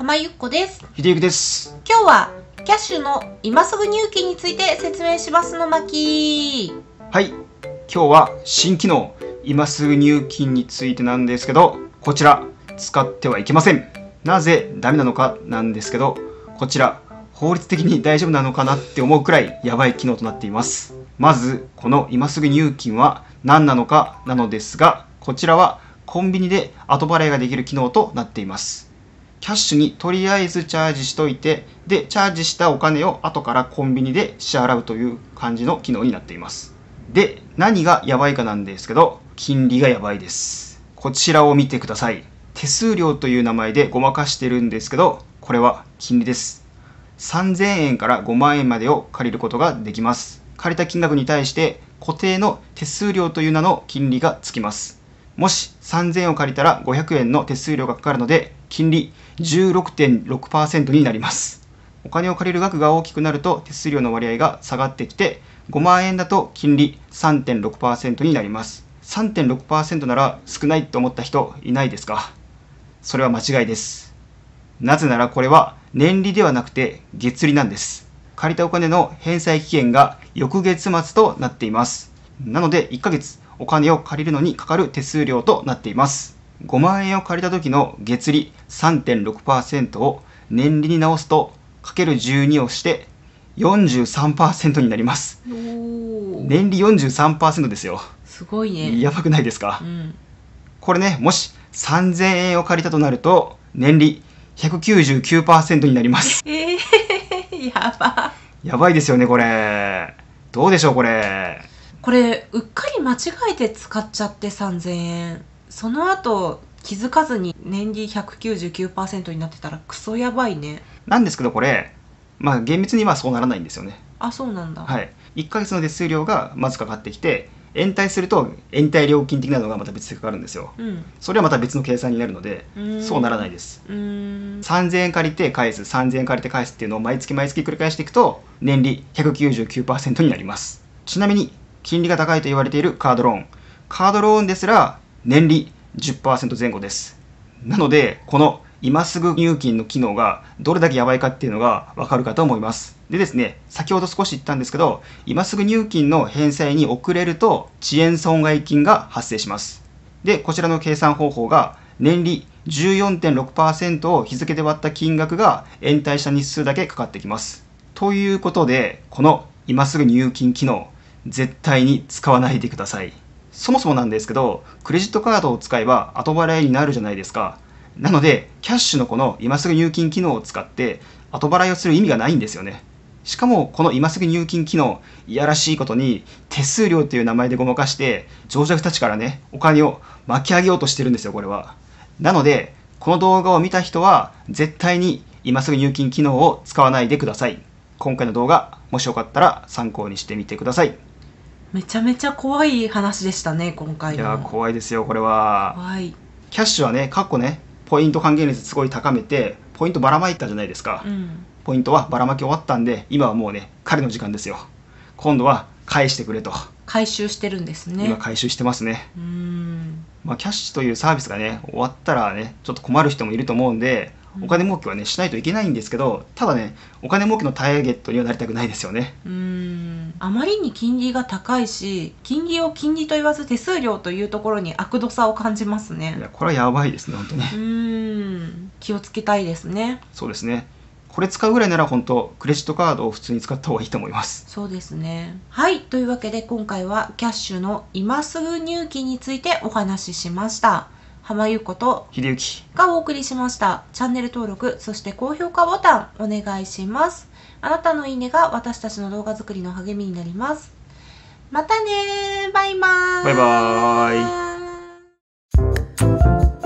浜ゆっこです秀幸です今日はキャッシュの今すぐ入金について説明しますの巻はい今日は新機能今すぐ入金についてなんですけどこちら使ってはいけませんなぜダメなのかなんですけどこちら法律的に大丈夫なのかなって思うくらいやばい機能となっていますまずこの今すぐ入金は何なのかなのですがこちらはコンビニで後払いができる機能となっていますキャッシュにとりあえずチャージしといて、で、チャージしたお金を後からコンビニで支払うという感じの機能になっています。で、何がやばいかなんですけど、金利がやばいです。こちらを見てください。手数料という名前でごまかしてるんですけど、これは金利です。3000円から5万円までを借りることができます。借りた金額に対して固定の手数料という名の金利がつきます。もし3000円を借りたら500円の手数料がかかるので、金利16.6%になります。お金を借りる額が大きくなると手数料の割合が下がってきて5万円だと金利3.6%になります3.6%なら少ないと思った人いないですかそれは間違いですなぜならこれは年利ではなくて月利なんです借りたお金の返済期限が翌月末となっていますなので1ヶ月お金を借りるのにかかる手数料となっています5万円を借りた時の月利3.6%を年利に直すとかける12をして43%になります年利43%ですよすごいねやばくないですか、うん、これねもし3000円を借りたとなると年利199%になりますえー、やばやばいですよねこれどうでしょうこれこれうっかり間違えて使っちゃって3000円その後気づかずに年利199%になってたらクソやばいねなんですけどこれまあ厳密にはそうならないんですよねあそうなんだ、はい、1ヶ月の手数料がまずかかってきて延滞すると延滞料金的なのがまた別でかかるんですよ、うん、それはまた別の計算になるのでそうならないです3000円借りて返す3000円借りて返すっていうのを毎月毎月繰り返していくと年利199%になりますちなみに金利が高いと言われているカードローンカードローンですら年利10%前後です。なので、この今すぐ入金の機能がどれだけやばいかっていうのがわかるかと思います。でですね、先ほど少し言ったんですけど、今すぐ入金の返済に遅れると遅延損害金が発生します。で、こちらの計算方法が年利14.6%を日付で割った金額が延滞した日数だけかかってきます。ということで、この今すぐ入金機能、絶対に使わないでください。そもそもなんですけど、クレジットカードを使えば後払いになるじゃないですか。なので、キャッシュのこの今すぐ入金機能を使って後払いをする意味がないんですよね。しかも、この今すぐ入金機能、いやらしいことに手数料という名前でごまかして、乗客たちからね、お金を巻き上げようとしてるんですよ、これは。なので、この動画を見た人は、絶対に今すぐ入金機能を使わないでください。今回の動画、もしよかったら参考にしてみてください。めちゃめちゃ怖い話でしたね今回いや怖いですよこれは怖いキャッシュはね過去ねポイント還元率すごい高めてポイントばらまいたじゃないですか、うん、ポイントはばらまき終わったんで今はもうね彼の時間ですよ今度は返してくれと回収してるんですね今回収してますねうんまあキャッシュというサービスがね終わったらねちょっと困る人もいると思うんでお金儲けはねしないといけないんですけどただねお金儲けのターゲットにはなりたくないですよねうんあまりに金利が高いし金利を金利と言わず手数料というところに悪度さを感じますねいやこれはやばいですね本当ねうん気をつけたいですねそうですねこれ使うぐらいなら本当クレジットカードを普通に使った方がいいと思いますそうですねはいというわけで今回はキャッシュの今すぐ入金についてお話ししました浜優子と秀幸がお送りしましたチャンネル登録そして高評価ボタンお願いしますあなたのいいねが私たちの動画作りの励みになりますまたねバイバーイバイバーイ